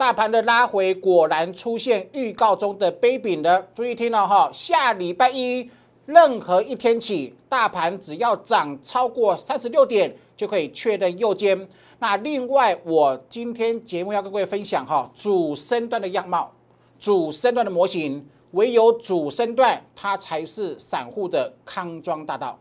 大盘的拉回果然出现预告中的杯柄了，注意听了哈，下礼拜一任何一天起，大盘只要涨超过三十六点，就可以确认右肩。那另外，我今天节目要跟各位分享哈，主升段的样貌，主升段的模型，唯有主升段，它才是散户的康庄大道。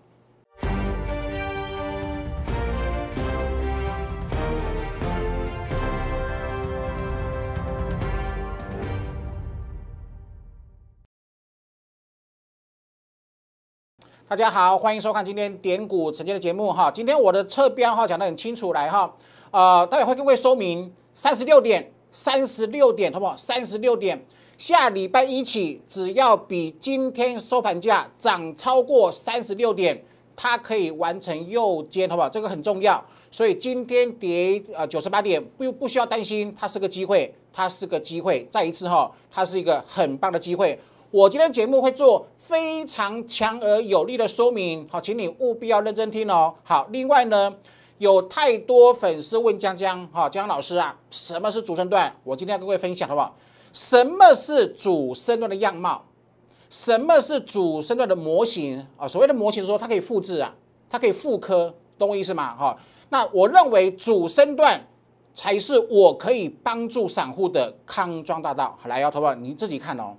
大家好，欢迎收看今天点股承接的节目哈。今天我的侧标哈讲得很清楚，来哈，呃，待会会跟各位说明三十六点，三十六点，好不好？三十六点下礼拜一起，只要比今天收盘价涨超过三十六点，它可以完成右肩，好不好？这个很重要，所以今天跌呃九十八点不不需要担心，它是个机会，它是个机会，再一次哈，它是一个很棒的机会。我今天节目会做非常强而有力的说明，好，请你务必要认真听哦。好，另外呢，有太多粉丝问江江哈，江江老师啊，什么是主身段？我今天要跟各位分享好不好？什么是主身段的样貌？什么是主身段的模型啊？所谓的模型说它可以复制啊，它可以复刻，懂我意思吗？好，那我认为主身段才是我可以帮助散户的康庄大道。来，姚头爸，你自己看哦。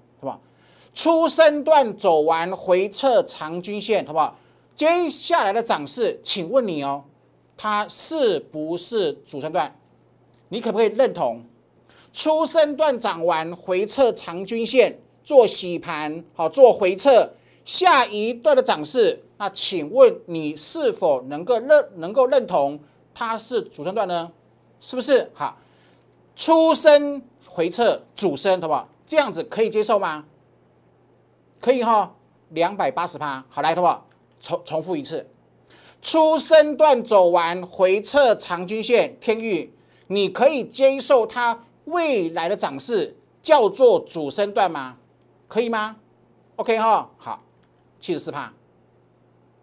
出生段走完回撤长均线，好不好？接下来的涨势，请问你哦，它是不是主升段？你可不可以认同？出生段涨完回撤长均线做洗盘，好做回撤，下一段的涨势，那请问你是否能够认能够认同它是主升段呢？是不是？好，出生回撤主升，好不好？这样子可以接受吗？可以哈，两百八十八，好来，好不好？重重复一次，出生段走完回撤长均线天域，你可以接受它未来的涨势叫做主升段吗？可以吗？OK 哈，好，七十四帕，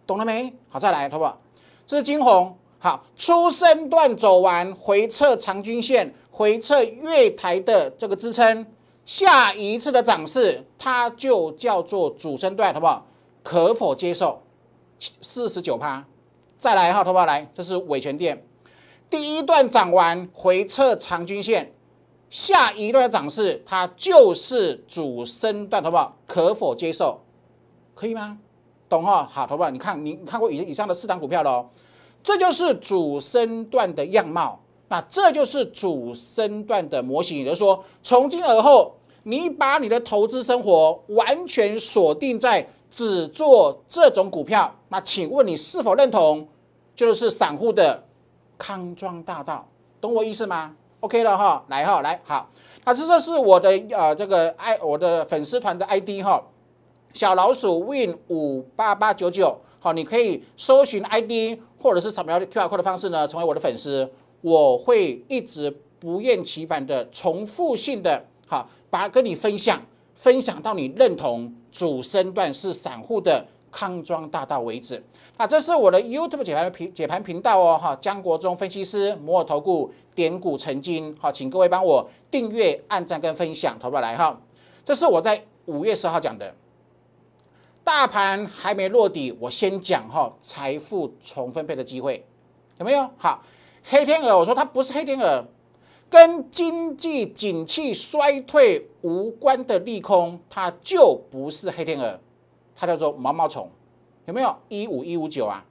懂了没？好，再来，好不好？这是金红，好，出生段走完回撤长均线，回撤月台的这个支撑。下一次的涨势，它就叫做主升段，好不好？可否接受？四十九趴，再来哈，好不好？来，这是尾权店，第一段涨完回撤长均线，下一段的涨势，它就是主升段，好不好？可否接受？可以吗？懂哈？好，好不好？你看，你看过以以上的四档股票了，这就是主升段的样貌，那这就是主升段的模型，也就是说，从今而后。你把你的投资生活完全锁定在只做这种股票，那请问你是否认同？就是散户的康庄大道，懂我意思吗？OK 了哈，来哈，来好，那这这是我的呃这个 I 我的粉丝团的 ID 哈，小老鼠 Win 五八八九九，好，你可以搜寻 ID 或者是扫描 Q R code 的方式呢，成为我的粉丝，我会一直不厌其烦的重复性的好。把跟你分享，分享到你认同主身段是散户的康庄大道为止。啊，这是我的 YouTube 解盘频解盘频道哦，哈，江国忠分析师，摩尔投顾，点股成金，好，请各位帮我订阅、按赞跟分享，投不来哈？这是我在五月十号讲的，大盘还没落底，我先讲哈，财富重分配的机会有没有？好，黑天鹅，我说它不是黑天鹅。跟经济景气衰退无关的利空，它就不是黑天鹅，它叫做毛毛虫，有没有？一五一五九啊？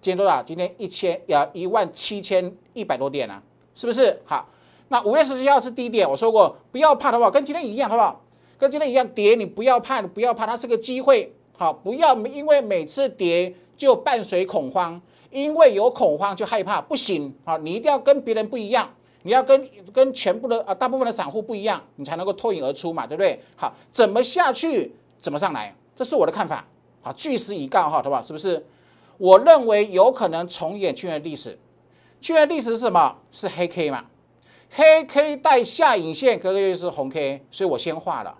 今天多少？今天一千呀，一万七千一百多点啊？是不是？好，那五月十七号是低点，我说过不要怕的话，跟今天一样，好不好？跟今天一样跌，你不要怕，不要怕，它是个机会。好，不要因为每次跌就伴随恐慌，因为有恐慌就害怕，不行啊！你一定要跟别人不一样。你要跟跟全部的啊大部分的散户不一样，你才能够脱颖而出嘛，对不对？好，怎么下去，怎么上来，这是我的看法。好，据实以告，好，对吧？是不是？我认为有可能重演去年历史。去年历史是什么？是黑 K 嘛？黑 K 带下影线，可能又是红 K，所以我先画了。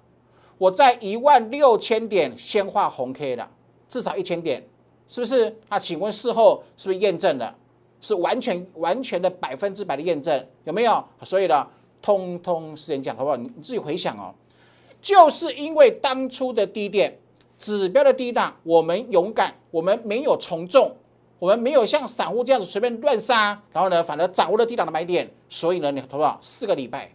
我在一万六千点先画红 K 的，至少一千点，是不是？啊？请问事后是不是验证了？是完全完全的百分之百的验证，有没有？所以呢，通通是人讲的话，你你自己回想哦。就是因为当初的低点指标的低档，我们勇敢，我们没有从众，我们没有像散户这样子随便乱杀，然后呢，反而掌握了低档的买点。所以呢，你投到四个礼拜，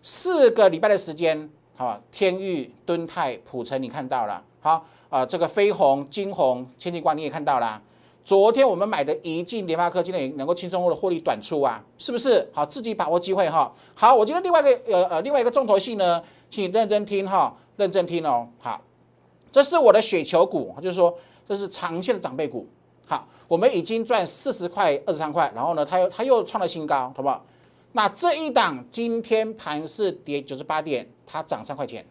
四个礼拜的时间，好天域、敦泰、普成，你看到了，好啊，这个飞鸿、金鸿、千金光，你也看到了。昨天我们买的一进联发科，今天也能够轻松的获利短出啊，是不是？好，自己把握机会哈。好，我今得另外一个呃呃另外一个重头戏呢，请认真听哈，认真听哦。好，这是我的雪球股，就是说这是长线的长辈股。好，我们已经赚四十块二十三块，然后呢，它又它又创了新高，好不？好？那这一档今天盘是跌九十八点，它涨三块钱。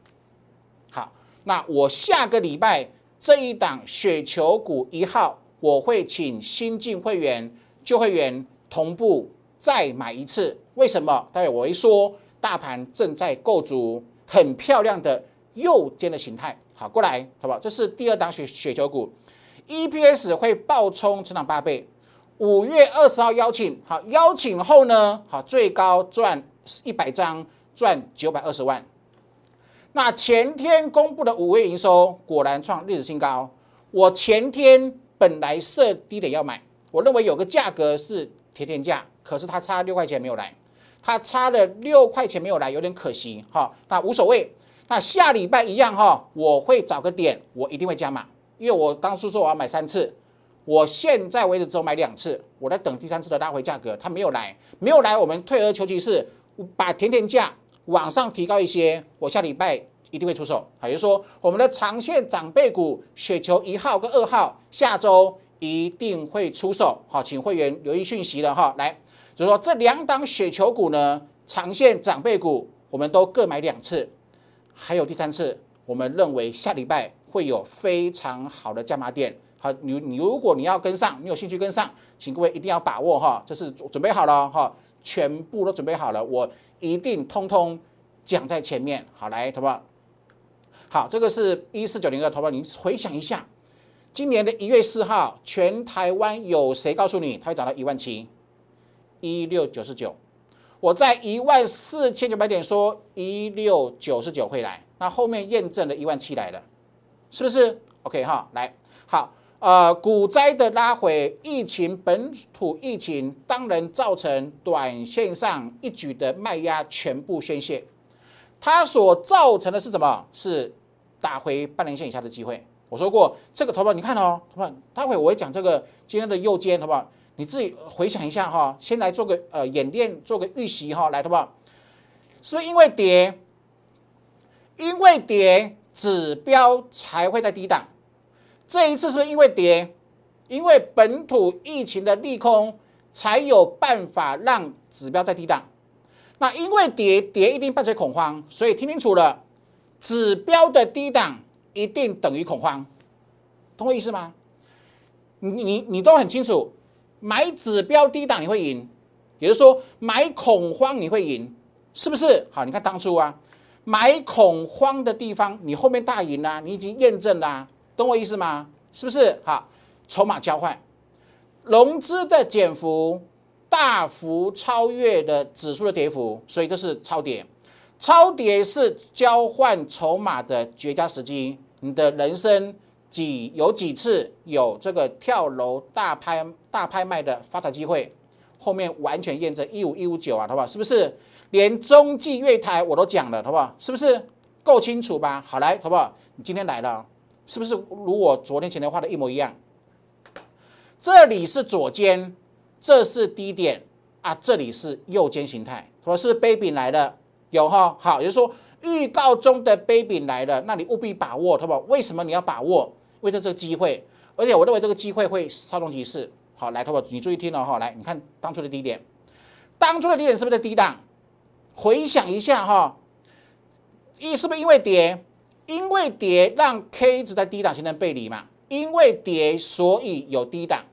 好，那我下个礼拜这一档雪球股一号。我会请新进会员、旧会员同步再买一次。为什么？待会我一说，大盘正在构筑很漂亮的右肩的形态。好，过来，好不好？这是第二档雪雪球股，EPS 会暴冲成长八倍。五月二十号邀请，好，邀请后呢，好，最高赚一百张，赚九百二十万。那前天公布的五月营收果然创历史新高，我前天。本来设低点要买，我认为有个价格是甜甜价，可是它差六块钱没有来，它差了六块钱没有来，有点可惜哈。那无所谓，那下礼拜一样哈，我会找个点，我一定会加码，因为我当初说我要买三次，我现在为止只有买两次，我在等第三次的拉回价格，它没有来，没有来，我们退而求其次，把甜甜价往上提高一些，我下礼拜。一定会出手，好，也就是说，我们的长线长辈股雪球一号跟二号下周一定会出手，好，请会员留意讯息了哈。来，就是说这两档雪球股呢，长线长辈股，我们都各买两次，还有第三次，我们认为下礼拜会有非常好的加码点。好，你你如果你要跟上，你有兴趣跟上，请各位一定要把握哈，这是准备好了哈，全部都准备好了，我一定通通讲在前面。好，来，好不好？好，这个是一四九零二，投保。你回想一下，今年的一月四号，全台湾有谁告诉你它会涨到一万七？一六九十九，我在一万四千九百点说一六九十九会来，那后面验证了一万七来了，是不是？OK 哈，来，好，呃，股灾的拉回，疫情本土疫情当然造成短线上一举的卖压全部宣泄。它所造成的是什么？是打回半年线以下的机会。我说过，这个头票你看哦，投票待会我会讲这个今天的右肩，不好？你自己回想一下哈。先来做个呃演练，做个预习哈，来，头保，是不是因为跌？因为跌指标才会在低档。这一次是不是因为跌？因为本土疫情的利空，才有办法让指标在低档。那因为跌跌一定伴随恐慌，所以听清楚了，指标的低档一定等于恐慌，懂我意思吗？你你你都很清楚，买指标低档你会赢，也就是说买恐慌你会赢，是不是？好，你看当初啊，买恐慌的地方，你后面大赢啦，你已经验证啦，懂我意思吗？是不是？好，筹码交换，融资的减幅。大幅超越的指数的跌幅，所以这是超跌。超跌是交换筹码的绝佳时机。你的人生几有几次有这个跳楼大拍大拍卖的发展机会？后面完全验证一五一五九啊，好不好？是不是？连中继月台我都讲了，好不好？是不是够清楚吧？好来，好不好？你今天来了，是不是如我昨天、前天画的一模一样？这里是左肩。这是低点啊，这里是右肩形态，说是 baby 来了，有哈，好，也就是说预告中的 baby 来了，那你务必把握，对不？为什么你要把握？为这这个机会，而且我认为这个机会会稍纵即逝。好，来，宝宝，你注意听了哈，来，你看当初的低点，当初的低点是不是在低档？回想一下哈，一是不是因为跌？因为跌让 K 直在低档形成背离嘛？因为跌，所以有低档。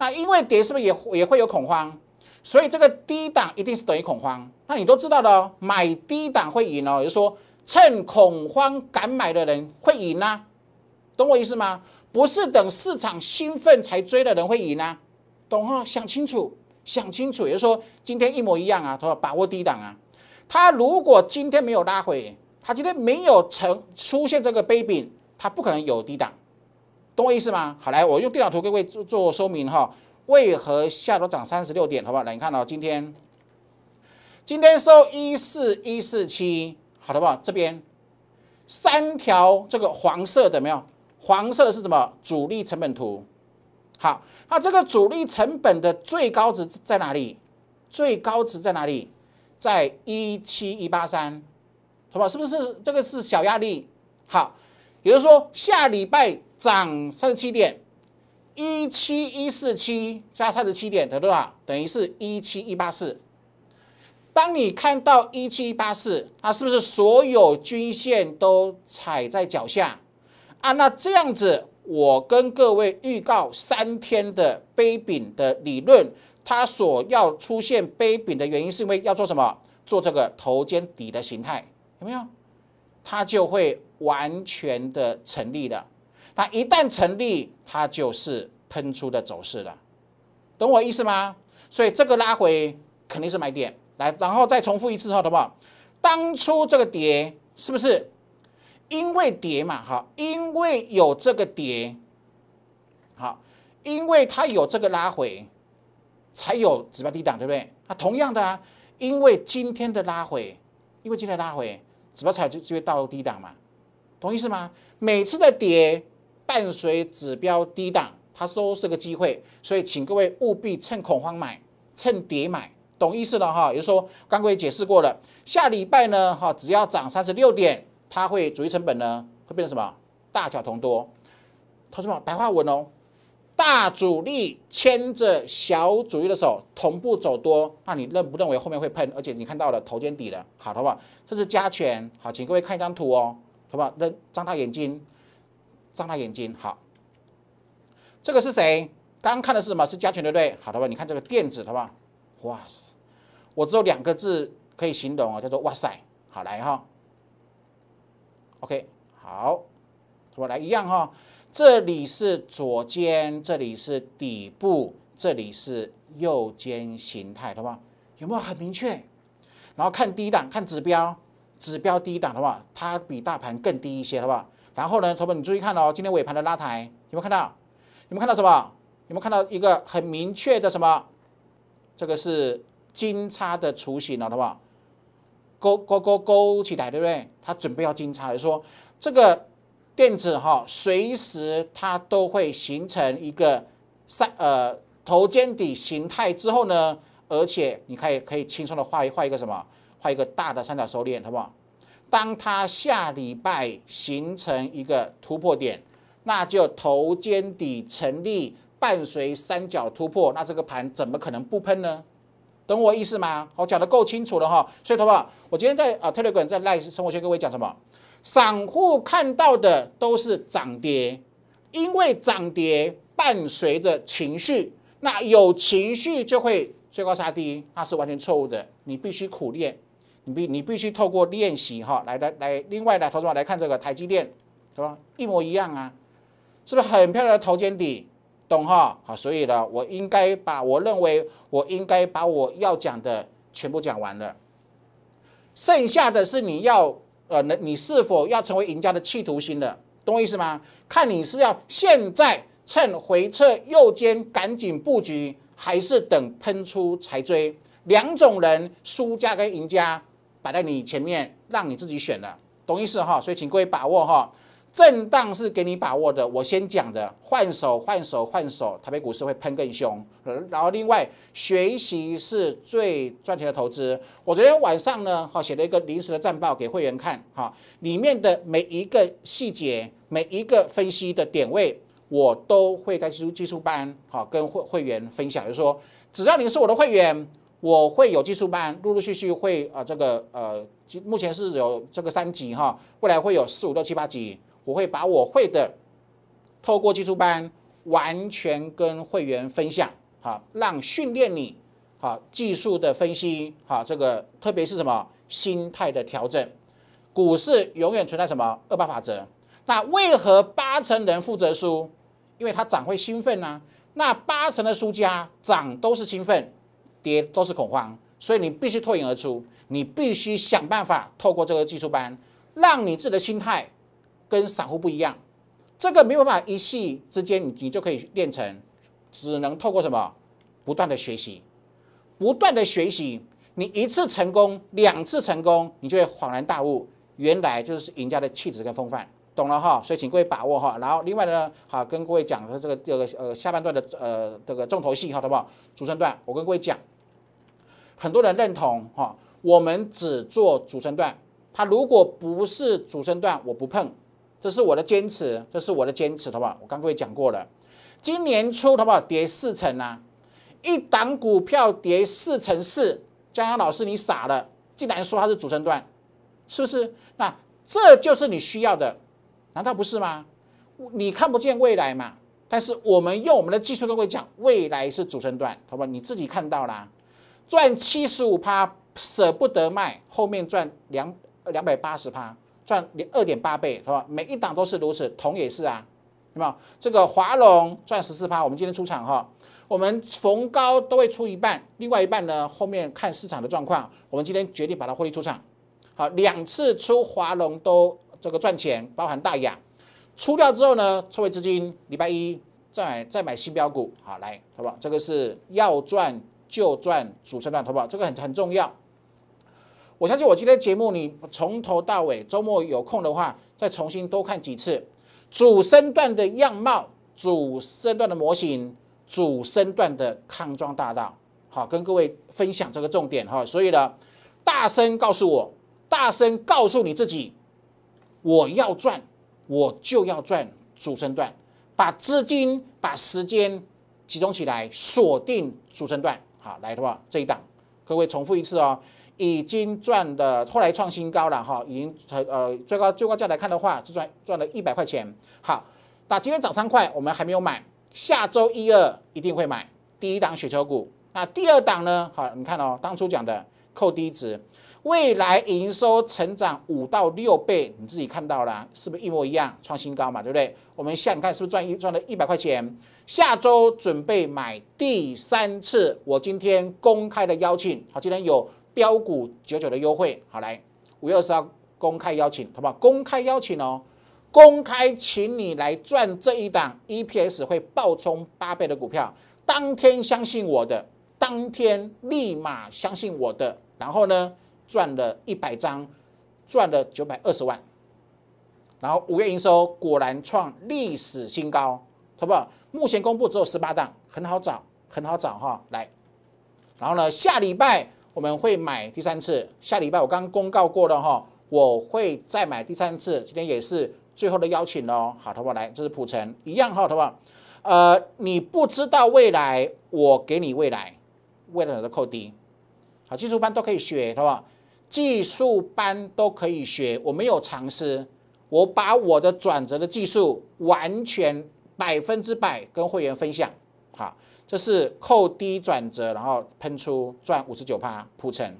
那因为跌是不是也也会有恐慌？所以这个低档一定是等于恐慌。那你都知道的哦，买低档会赢哦，也就是说趁恐慌敢买的人会赢啊，懂我意思吗？不是等市场兴奋才追的人会赢啊，懂哦？想清楚，想清楚，也就是说今天一模一样啊，他说把握低档啊，他如果今天没有拉回，他今天没有成出现这个杯柄，他不可能有低档。懂我意思吗？好，来，我用电脑图各位做做说明哈。为何下周涨三十六点？好不好？来，你看到今天，今天收一四一四七，好的吧？这边三条这个黄色的没有？黄色的是什么？主力成本图。好，那这个主力成本的最高值在哪里？最高值在哪里？在一七一八三，好不好？是不是这个是小压力？好，也就是说下礼拜。涨三十七点，一七一四七加三十七点得多少？等于是，一七一八四。当你看到一七一八四，它是不是所有均线都踩在脚下啊？那这样子，我跟各位预告三天的杯柄的理论，它所要出现杯柄的原因，是因为要做什么？做这个头肩底的形态，有没有？它就会完全的成立了。它一旦成立，它就是喷出的走势了，懂我意思吗？所以这个拉回肯定是买点来，然后再重复一次后，好不好？当初这个跌是不是因为跌嘛？哈，因为有这个跌，好，因为它有这个拉回，才有指标低档，对不对？那同样的啊，因为今天的拉回，因为今天拉回，指标才就就会到低档嘛，同意思吗？每次的跌。伴随指标低档，它收是个机会，所以请各位务必趁恐慌买，趁跌买，懂意思了哈。也就是说，刚刚也解释过了，下礼拜呢哈，只要涨三十六点，它会主力成本呢会变成什么？大小同多，同什们，白话文哦？大主力牵着小主力的手同步走多，那你认不认为后面会喷？而且你看到了头肩底了，好的吧？这是加权，好，请各位看一张图哦，好不好？那张大眼睛。张大眼睛，好，这个是谁？刚刚看的是什么？是加权对不对？好的吧？你看这个电子，不吧？哇塞！我只有两个字可以形容啊，叫做哇塞！好来哈，OK，好，我来一样哈？这里是左肩，这里是底部，这里是右肩形态，不好？有没有很明确？然后看低档，看指标，指标低档的话，它比大盘更低一些，不好？然后呢，同们，你注意看哦，今天尾盘的拉抬有没有看到？有没有看到什么？有没有看到一个很明确的什么？这个是金叉的雏形了，好不好？勾勾勾勾起来，对不对？它准备要金叉，就说这个垫子哈，随时它都会形成一个三呃头肩底形态之后呢，而且你可以可以轻松的画一画一个什么，画一个大的三角收敛，好不好？当他下礼拜形成一个突破点，那就头肩底成立，伴随三角突破，那这个盘怎么可能不喷呢？懂我意思吗？我讲的够清楚了哈。所以，好不我今天在啊 Telegram 在赖生活圈各位讲什么？散户看到的都是涨跌，因为涨跌伴随着情绪，那有情绪就会追高杀低，那是完全错误的。你必须苦练。你必须透过练习哈来来来，另外来投资来看这个台积电是吧？一模一样啊，是不是很漂亮的头肩底？懂哈？好，所以呢，我应该把我认为我应该把我要讲的全部讲完了，剩下的，是你要呃，你是否要成为赢家的企图心了？懂我意思吗？看你是要现在趁回撤右肩赶紧布局，还是等喷出才追？两种人，输家跟赢家。摆在你前面，让你自己选了，懂意思哈？所以请各位把握哈，震荡是给你把握的。我先讲的换手，换手，换手，台北股市会喷更凶。然后另外，学习是最赚钱的投资。我昨天晚上呢，哈，写了一个临时的战报给会员看，哈，里面的每一个细节，每一个分析的点位，我都会在技术技术班，哈，跟会会员分享。就是说，只要你是我的会员。我会有技术班，陆陆续续会啊，这个呃，目前是有这个三级哈，未来会有四五六七八级。我会把我会的透过技术班完全跟会员分享，好，让训练你，好技术的分析，好这个特别是什么心态的调整。股市永远存在什么二八法则？那为何八成人负责输？因为他涨会兴奋呐，那八成的输家涨都是兴奋。跌都是恐慌，所以你必须脱颖而出，你必须想办法透过这个技术班，让你自己的心态跟散户不一样。这个没有办法一夕之间，你你就可以练成，只能透过什么，不断的学习，不断的学习，你一次成功，两次成功，你就会恍然大悟，原来就是赢家的气质跟风范。懂了哈，所以请各位把握哈。然后另外呢，好跟各位讲的这个这个呃下半段的呃这个重头戏哈，好不好？主升段，我跟各位讲，很多人认同哈，我们只做主升段。他如果不是主升段，我不碰，这是我的坚持，这是我的坚持，好不好？我刚跟各位讲过了，今年初好不好跌四成啊？一档股票跌四成四，江阳老师你傻了，竟然说它是主升段，是不是？那这就是你需要的。难道不是吗？你看不见未来嘛？但是我们用我们的技术都会讲，未来是主升段，好吧？你自己看到了，赚七十五趴舍不得卖，后面赚两两百八十趴，赚二点八倍，是吧？每一档都是如此，铜也是啊，有没有？这个华龙赚十四趴，我们今天出场哈，我们逢高都会出一半，另外一半呢，后面看市场的状况，我们今天决定把它获利出场。好，两次出华龙都。这个赚钱包含大雅出掉之后呢，抽回资金，礼拜一再再买新标股，好来，好不好？这个是要赚就赚主升段，好不好？这个很很重要。我相信我今天节目你从头到尾，周末有空的话，再重新多看几次主升段的样貌、主升段的模型、主升段的康庄大道，好，跟各位分享这个重点哈。所以呢，大声告诉我，大声告诉你自己。我要赚，我就要赚主升段，把资金、把时间集中起来，锁定主升段。好，来的话这一档，各位重复一次哦。已经赚的，后来创新高了哈，已经才呃最高最高价来看的话，是赚赚了一百块钱。好，那今天涨三块，我们还没有买，下周一、二一定会买。第一档雪球股，那第二档呢？好，你看哦，当初讲的扣低值。未来营收成长五到六倍，你自己看到了是不是一模一样创新高嘛，对不对？我们想看是不是赚一赚了一百块钱？下周准备买第三次，我今天公开的邀请，好，今天有标股九九的优惠，好来五月二十号公开邀请，好不好？公开邀请哦，公开请你来赚这一档 EPS 会暴冲八倍的股票，当天相信我的，当天立马相信我的，然后呢？赚了一百张，赚了九百二十万，然后五月营收果然创历史新高，好不？目前公布只有十八档，很好找，很好找哈，来，然后呢，下礼拜我们会买第三次，下礼拜我刚公告过了哈，我会再买第三次，今天也是最后的邀请哦，好，对不？来，这是普成一样哈，好不？呃，你不知道未来，我给你未来，未来的扣低，好，基术班都可以学，好不？技术班都可以学，我没有尝试。我把我的转折的技术完全百分之百跟会员分享。好，这是扣低转折，然后喷出赚五十九趴铺成，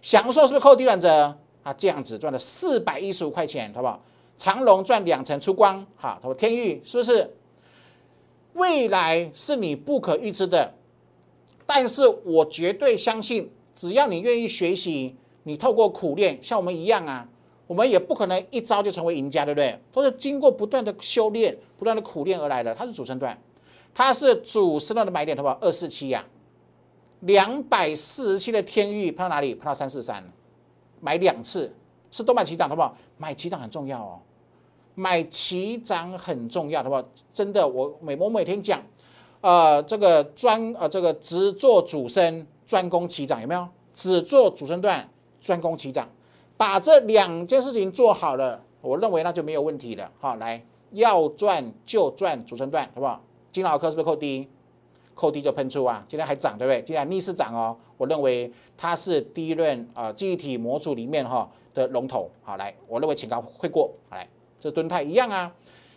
享受是不是扣低转折？啊，这样子赚了四百一十五块钱，好不好？长龙赚两层出光，好，他说天玉是不是？未来是你不可预知的，但是我绝对相信，只要你愿意学习。你透过苦练，像我们一样啊，我们也不可能一招就成为赢家，对不对？都是经过不断的修炼、不断的苦练而来的。它是主升段，它是主升段的买点，好不好？二四七呀，两百四十七的天域碰到哪里？碰到三四三，买两次是多买齐涨，好不好？买齐涨很重要哦，买齐涨很重要，好不好？真的，我每我每天讲，呃，这个专呃这个只做主升，专攻齐涨，有没有？只做主升段。专攻起涨，把这两件事情做好了，我认为那就没有问题了。好，来要赚就赚主升段，好不好？金老科是不是扣低？扣低就喷出啊！今天还涨，对不对？今天逆势涨哦，我认为它是第一轮啊，记忆体模组里面哈的龙头。好，来，我认为钱刚会过。好来，这吨态一样啊，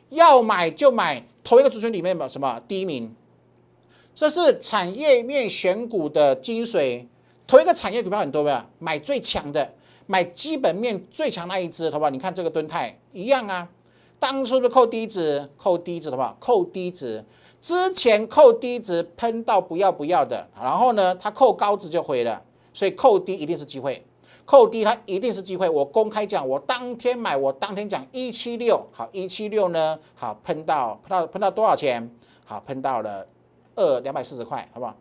要买就买同一个主升里面嘛，什么第一名？这是产业面选股的精髓。同一个产业股票很多，吧？买最强的，买基本面最强那一只，好不好？你看这个吨态一样啊。当初是扣低值，扣低值，好不好？扣低值之前扣低值喷到不要不要的，然后呢，它扣高值就回了。所以扣低一定是机会，扣低它一定是机会。我公开讲，我当天买，我当天讲一七六，好，一七六呢，好喷到喷到喷到多少钱？好，喷到了二两百四十块，好不好？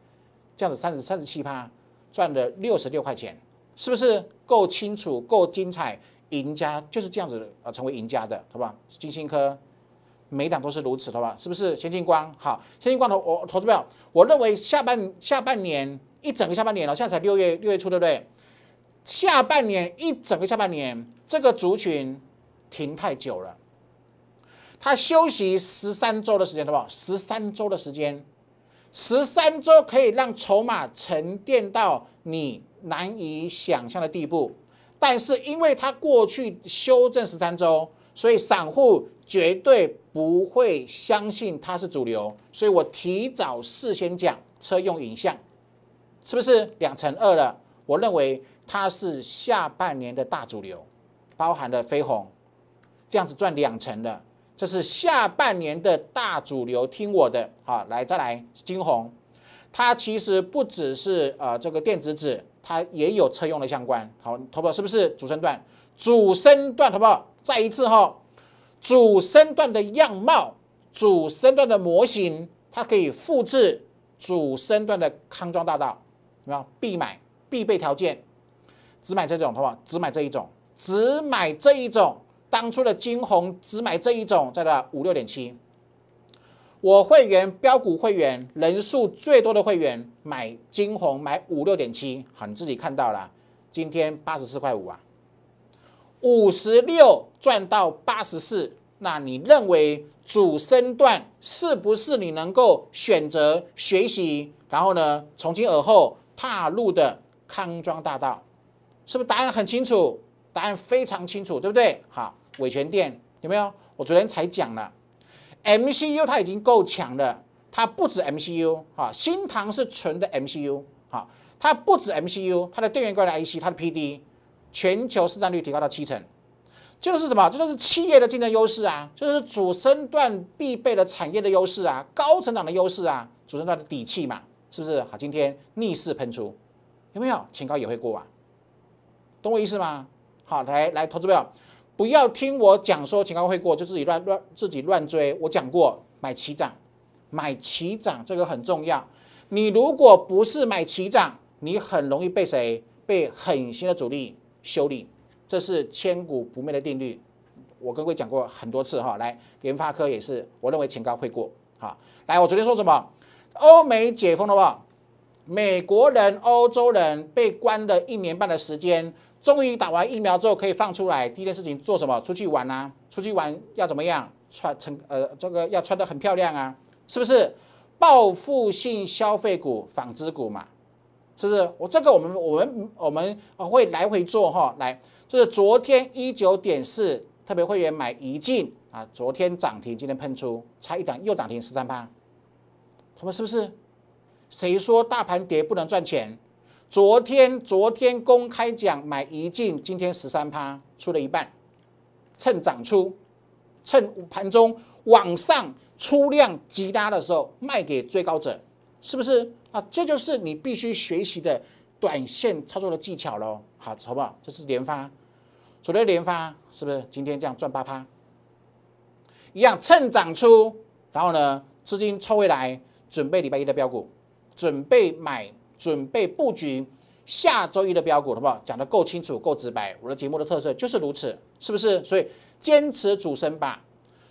这样子三十三十七趴。赚了六十六块钱，是不是够清楚、够精彩？赢家就是这样子呃，成为赢家的，好吧？金星科，每档都是如此，好吧？是不是？先进光，好，先进光头，我投资票，我认为下半下半年一整个下半年了，现在才六月六月初，对不对？下半年一整个下半年，这个族群停太久了，他休息十三周的时间，对吧？十三周的时间。十三周可以让筹码沉淀到你难以想象的地步，但是因为它过去修正十三周，所以散户绝对不会相信它是主流。所以我提早事先讲，车用影像是不是两成二了？我认为它是下半年的大主流，包含了飞鸿，这样子赚两成的。这是下半年的大主流，听我的好，来，再来金红，它其实不只是呃这个电子纸，它也有车用的相关。好，投保是不是主升段？主升段投保，再一次哈，主升段的样貌，主升段的模型，它可以复制主升段的康庄大道，有没有？必买必备条件，只买这种，好不好？只买这一种，只买这一种。当初的金红只买这一种，赚到五六点七。我会员标股会员人数最多的会员买金红，买五六点七。好，你自己看到了，今天八十四块五啊，五十六赚到八十四。那你认为主升段是不是你能够选择学习？然后呢，从今而后踏入的康庄大道，是不是答案很清楚？答案非常清楚，对不对？好。维权店有没有？我昨天才讲了，MCU 它已经够强了，它不止 MCU 哈，新唐是纯的 MCU 哈，它不止 MCU，它的电源管理 IC，它的 PD，全球市占率提高到七成，就是什么？这就是企业的竞争优势啊，就是主升段必备的产业的优势啊，高成长的优势啊，主升段的底气嘛，是不是？好，今天逆势喷出，有没有？前高也会过啊，懂我意思吗？好，来来，投资朋友。不要听我讲说前高会过就自己乱乱自己乱追，我讲过买齐涨，买齐涨这个很重要。你如果不是买齐涨，你很容易被谁被狠心的主力修理，这是千古不灭的定律。我跟各位讲过很多次哈，来，联发科也是，我认为前高会过哈。来，我昨天说什么？欧美解封了嘛？美国人、欧洲人被关了一年半的时间。终于打完疫苗之后可以放出来，第一件事情做什么？出去玩啊！出去玩要怎么样？穿成呃，这个要穿得很漂亮啊，是不是？报复性消费股、纺织股嘛，是不是？我这个我们我们我们会来回做哈，来，就是昨天一九点四，特别会员买一进啊，昨天涨停，今天喷出，差一档又涨停十三趴，他们是不是？谁说大盘跌不能赚钱？昨天昨天公开讲买一进，今天十三趴出了一半，趁涨出，趁盘中往上出量极大的时候卖给最高者，是不是啊？这就是你必须学习的短线操作的技巧喽。好，好不好？这是连发，昨天连发，是不是今天这样赚八趴？一样趁涨出，然后呢，资金抽回来准备礼拜一的标股，准备买。准备布局下周一的标股，好不好？讲得够清楚、够直白。我的节目的特色就是如此，是不是？所以坚持主升吧，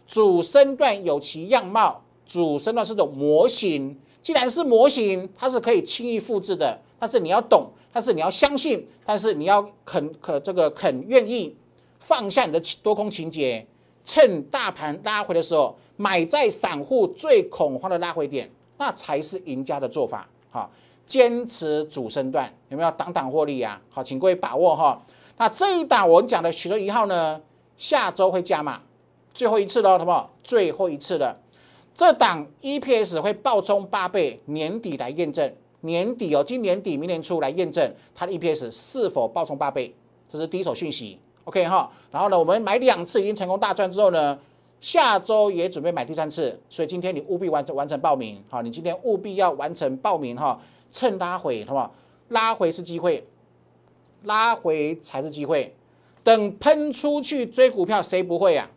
主升段有其样貌，主升段是种模型。既然是模型，它是可以轻易复制的。但是你要懂，但是你要相信，但是你要肯可这个肯愿意放下你的多空情节，趁大盘拉回的时候，买在散户最恐慌的拉回点，那才是赢家的做法。好。坚持主升段有没有挡挡获利呀？好，请各位把握哈。那这一档我们讲的许多一号呢，下周会加码，最后一次了，好不好？最后一次了，这档 EPS 会暴冲八倍，年底来验证，年底哦，今年底、明年初来验证它的 EPS 是否暴冲八倍，这是第一手讯息。OK 哈，然后呢，我们买两次已经成功大赚之后呢，下周也准备买第三次，所以今天你务必完成完成报名，好，你今天务必要完成报名哈。趁它回，好不好？拉回是机会，拉回才是机会。等喷出去追股票，谁不会呀？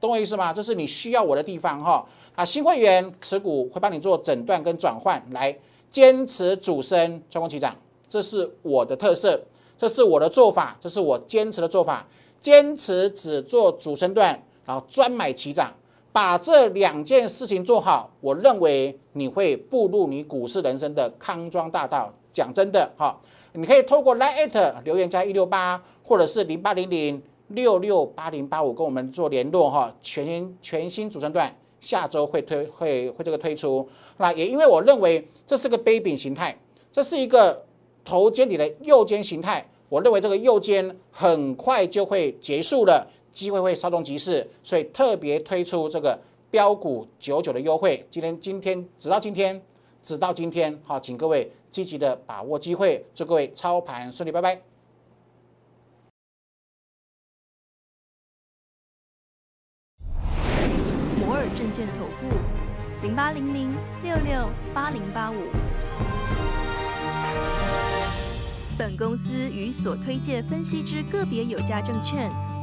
懂我意思吗？这是你需要我的地方哈。啊，新会员持股会帮你做诊断跟转换，来坚持主升专攻起涨，这是我的特色，这是我的做法，这是我坚持的做法，坚持只做主升段，然后专买起涨。把这两件事情做好，我认为你会步入你股市人生的康庄大道。讲真的，哈，你可以透过来 at 留言加一六八，或者是零八零零六六八零八五跟我们做联络，哈。全新全新主升段下周会推会会这个推出，那也因为我认为这是个杯柄形态，这是一个头肩底的右肩形态，我认为这个右肩很快就会结束了。机会会稍纵即逝，所以特别推出这个标股九九的优惠。今天今天直到今天直到今天，好，请各位积极的把握机会，祝各位操盘顺利，拜拜。摩尔证券投顾零八零零六六八零八五。本公司与所推荐分析之个别有价证券。